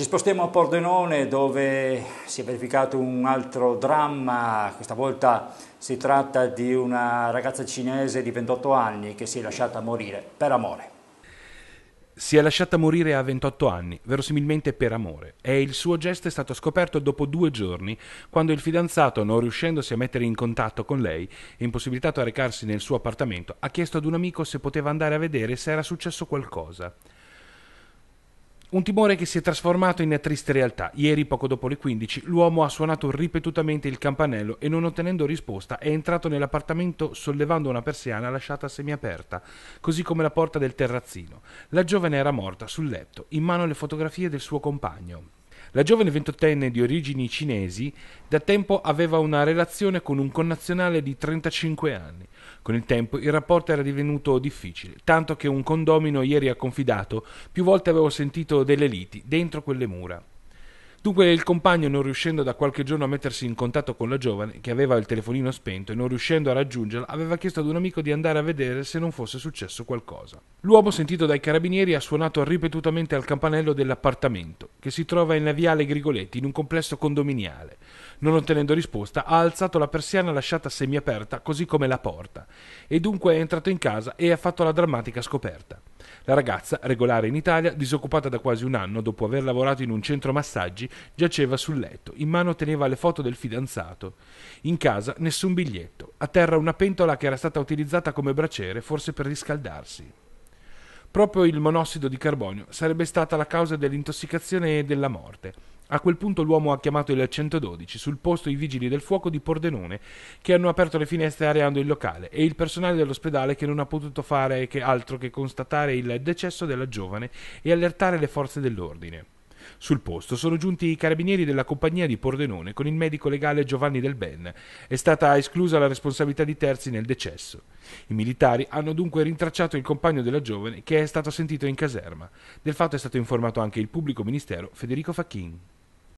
Ci spostiamo a Pordenone dove si è verificato un altro dramma, questa volta si tratta di una ragazza cinese di 28 anni che si è lasciata morire per amore. Si è lasciata morire a 28 anni, verosimilmente per amore, e il suo gesto è stato scoperto dopo due giorni, quando il fidanzato, non riuscendosi a mettere in contatto con lei e impossibilitato a recarsi nel suo appartamento, ha chiesto ad un amico se poteva andare a vedere se era successo qualcosa. Un timore che si è trasformato in triste realtà. Ieri, poco dopo le 15, l'uomo ha suonato ripetutamente il campanello e non ottenendo risposta è entrato nell'appartamento sollevando una persiana lasciata semiaperta, così come la porta del terrazzino. La giovane era morta sul letto, in mano le fotografie del suo compagno. La giovane ventottenne di origini cinesi da tempo aveva una relazione con un connazionale di 35 anni. Con il tempo il rapporto era divenuto difficile, tanto che un condomino ieri ha confidato più volte avevo sentito delle liti dentro quelle mura. Dunque il compagno, non riuscendo da qualche giorno a mettersi in contatto con la giovane, che aveva il telefonino spento e non riuscendo a raggiungerla, aveva chiesto ad un amico di andare a vedere se non fosse successo qualcosa. L'uomo, sentito dai carabinieri, ha suonato ripetutamente al campanello dell'appartamento, che si trova in Viale Grigoletti, in un complesso condominiale. Non ottenendo risposta, ha alzato la persiana lasciata semiaperta, così come la porta, e dunque è entrato in casa e ha fatto la drammatica scoperta. La ragazza, regolare in Italia, disoccupata da quasi un anno dopo aver lavorato in un centro massaggi, giaceva sul letto, in mano teneva le foto del fidanzato. In casa nessun biglietto, a terra una pentola che era stata utilizzata come braciere, forse per riscaldarsi. Proprio il monossido di carbonio sarebbe stata la causa dell'intossicazione e della morte. A quel punto l'uomo ha chiamato il 112, sul posto i vigili del fuoco di Pordenone, che hanno aperto le finestre areando il locale, e il personale dell'ospedale che non ha potuto fare che altro che constatare il decesso della giovane e allertare le forze dell'ordine. Sul posto sono giunti i carabinieri della compagnia di Pordenone con il medico legale Giovanni Del Ben. È stata esclusa la responsabilità di terzi nel decesso. I militari hanno dunque rintracciato il compagno della giovane che è stato sentito in caserma. Del fatto è stato informato anche il pubblico ministero Federico Facchin.